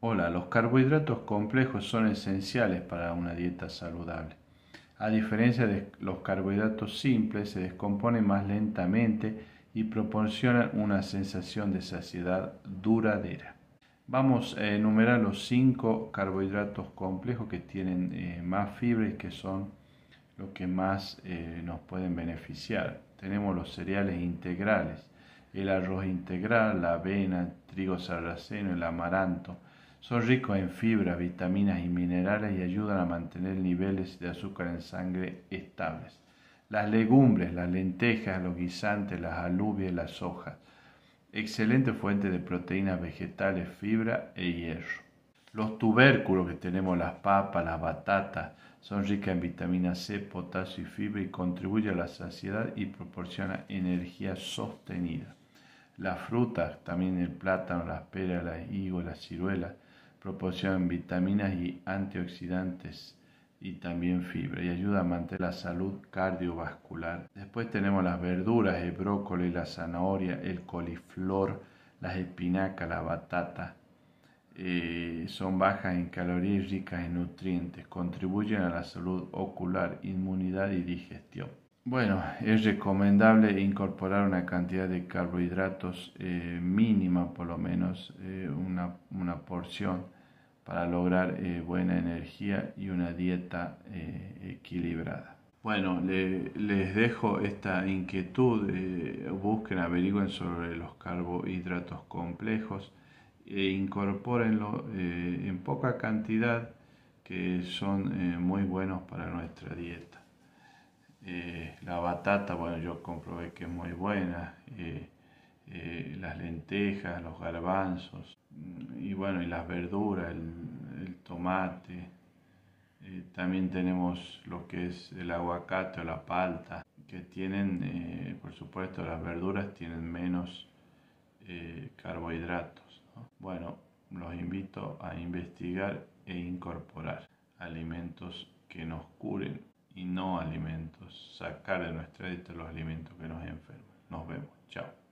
Hola, los carbohidratos complejos son esenciales para una dieta saludable. A diferencia de los carbohidratos simples, se descomponen más lentamente y proporcionan una sensación de saciedad duradera. Vamos a enumerar los cinco carbohidratos complejos que tienen eh, más fibra y que son los que más eh, nos pueden beneficiar. Tenemos los cereales integrales, el arroz integral, la avena, el trigo sarraceno, el amaranto, son ricos en fibras, vitaminas y minerales y ayudan a mantener niveles de azúcar en sangre estables. Las legumbres, las lentejas, los guisantes, las alubias, las hojas. Excelente fuente de proteínas vegetales, fibra e hierro. Los tubérculos que tenemos, las papas, las batatas, son ricas en vitamina C, potasio y fibra y contribuyen a la saciedad y proporcionan energía sostenida. Las frutas, también el plátano, las peras, las higos, las ciruelas, proporcionan vitaminas y antioxidantes y también fibra y ayuda a mantener la salud cardiovascular. Después tenemos las verduras, el brócoli, la zanahoria, el coliflor, las espinacas, la batata. Eh, son bajas en calorías y ricas en nutrientes. Contribuyen a la salud ocular, inmunidad y digestión. Bueno, es recomendable incorporar una cantidad de carbohidratos eh, mínima, por lo menos eh, una porción para lograr eh, buena energía y una dieta eh, equilibrada. Bueno, les dejo esta inquietud, eh, busquen, averigüen sobre los carbohidratos complejos e incorpórenlo en poca cantidad que son muy buenos para nuestra dieta. la batata, bueno, yo comprobé que es muy buena. Eh, las lentejas, los garbanzos, mm, y bueno, y las verduras, el, tomate. Eh, también tenemos lo que es el aguacate o la palta, que tienen, eh, por supuesto, las verduras tienen menos carbohidratos. Bueno, los invito a investigar e incorporar alimentos que nos curen y no alimentos, sacar de nuestra dieta los alimentos que nos enferman. Nos vemos, chao.